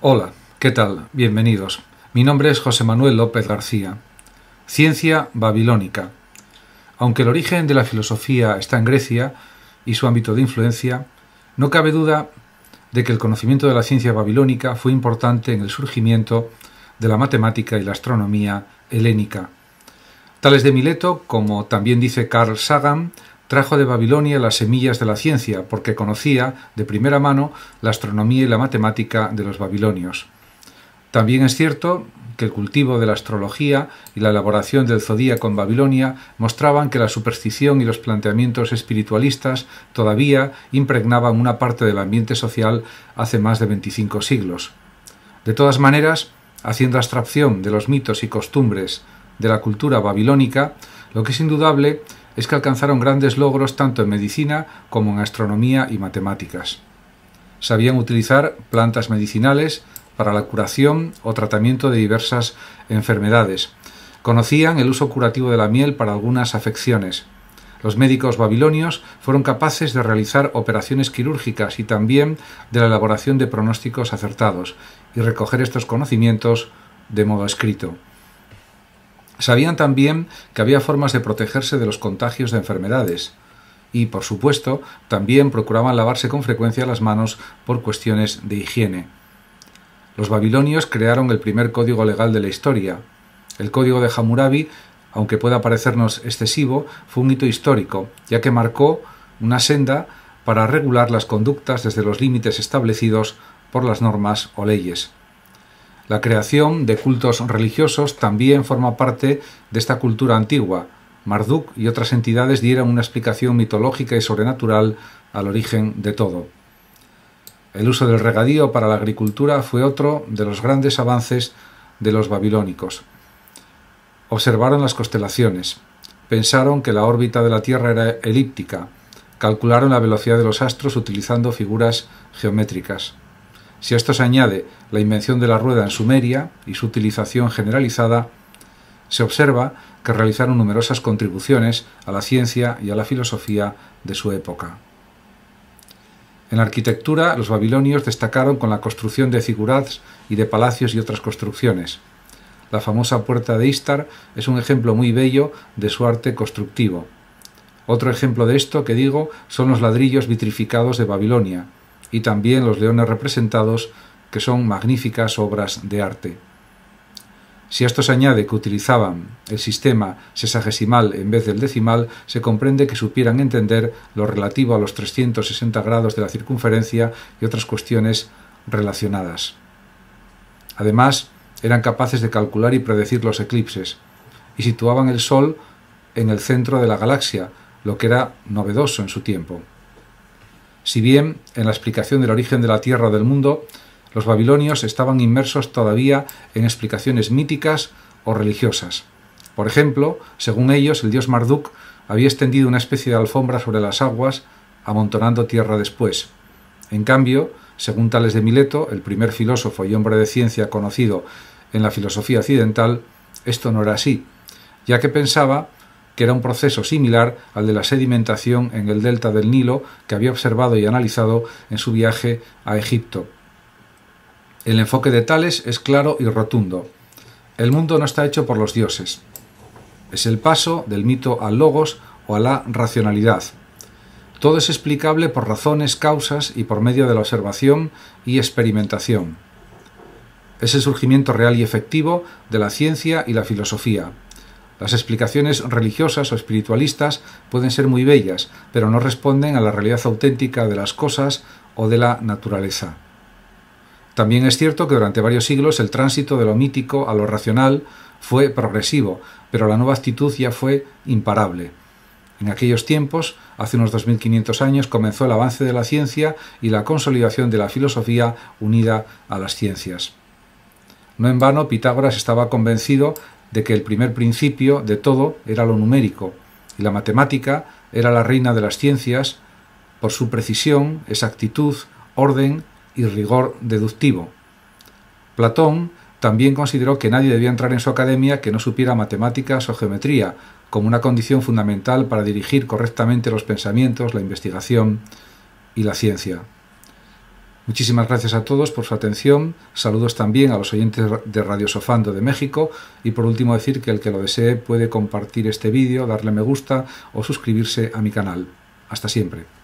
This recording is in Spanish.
Hola, ¿qué tal? Bienvenidos. Mi nombre es José Manuel López García. Ciencia babilónica. Aunque el origen de la filosofía está en Grecia y su ámbito de influencia, no cabe duda de que el conocimiento de la ciencia babilónica fue importante en el surgimiento de la matemática y la astronomía helénica. Tales de Mileto, como también dice Carl Sagan, trajo de Babilonia las semillas de la ciencia, porque conocía de primera mano la astronomía y la matemática de los babilonios. También es cierto que el cultivo de la astrología y la elaboración del zodíaco en Babilonia mostraban que la superstición y los planteamientos espiritualistas todavía impregnaban una parte del ambiente social hace más de 25 siglos. De todas maneras, haciendo abstracción de los mitos y costumbres de la cultura babilónica, lo que es indudable es que alcanzaron grandes logros tanto en medicina como en astronomía y matemáticas. Sabían utilizar plantas medicinales para la curación o tratamiento de diversas enfermedades. Conocían el uso curativo de la miel para algunas afecciones. Los médicos babilonios fueron capaces de realizar operaciones quirúrgicas y también de la elaboración de pronósticos acertados, y recoger estos conocimientos de modo escrito. Sabían también que había formas de protegerse de los contagios de enfermedades y, por supuesto, también procuraban lavarse con frecuencia las manos por cuestiones de higiene. Los babilonios crearon el primer código legal de la historia. El código de Hammurabi, aunque pueda parecernos excesivo, fue un hito histórico, ya que marcó una senda para regular las conductas desde los límites establecidos por las normas o leyes. La creación de cultos religiosos también forma parte de esta cultura antigua. Marduk y otras entidades dieron una explicación mitológica y sobrenatural al origen de todo. El uso del regadío para la agricultura fue otro de los grandes avances de los babilónicos. Observaron las constelaciones, pensaron que la órbita de la Tierra era elíptica, calcularon la velocidad de los astros utilizando figuras geométricas. Si a esto se añade la invención de la rueda en Sumeria y su utilización generalizada, se observa que realizaron numerosas contribuciones a la ciencia y a la filosofía de su época. En la arquitectura, los babilonios destacaron con la construcción de figurats y de palacios y otras construcciones. La famosa puerta de Istar es un ejemplo muy bello de su arte constructivo. Otro ejemplo de esto que digo son los ladrillos vitrificados de Babilonia, y también los leones representados, que son magníficas obras de arte. Si a esto se añade que utilizaban el sistema sesagesimal en vez del decimal, se comprende que supieran entender lo relativo a los 360 grados de la circunferencia y otras cuestiones relacionadas. Además, eran capaces de calcular y predecir los eclipses, y situaban el Sol en el centro de la galaxia, lo que era novedoso en su tiempo si bien en la explicación del origen de la Tierra del mundo, los babilonios estaban inmersos todavía en explicaciones míticas o religiosas. Por ejemplo, según ellos, el dios Marduk había extendido una especie de alfombra sobre las aguas, amontonando tierra después. En cambio, según Tales de Mileto, el primer filósofo y hombre de ciencia conocido en la filosofía occidental, esto no era así, ya que pensaba que era un proceso similar al de la sedimentación en el delta del Nilo que había observado y analizado en su viaje a Egipto. El enfoque de Tales es claro y rotundo. El mundo no está hecho por los dioses. Es el paso del mito al logos o a la racionalidad. Todo es explicable por razones, causas y por medio de la observación y experimentación. Es el surgimiento real y efectivo de la ciencia y la filosofía. Las explicaciones religiosas o espiritualistas pueden ser muy bellas, pero no responden a la realidad auténtica de las cosas o de la naturaleza. También es cierto que durante varios siglos el tránsito de lo mítico a lo racional fue progresivo, pero la nueva actitud ya fue imparable. En aquellos tiempos, hace unos 2500 años, comenzó el avance de la ciencia y la consolidación de la filosofía unida a las ciencias. No en vano, Pitágoras estaba convencido de que el primer principio de todo era lo numérico, y la matemática era la reina de las ciencias por su precisión, exactitud, orden y rigor deductivo. Platón también consideró que nadie debía entrar en su academia que no supiera matemáticas o geometría, como una condición fundamental para dirigir correctamente los pensamientos, la investigación y la ciencia. Muchísimas gracias a todos por su atención. Saludos también a los oyentes de Radio Sofando de México. Y por último decir que el que lo desee puede compartir este vídeo, darle me gusta o suscribirse a mi canal. Hasta siempre.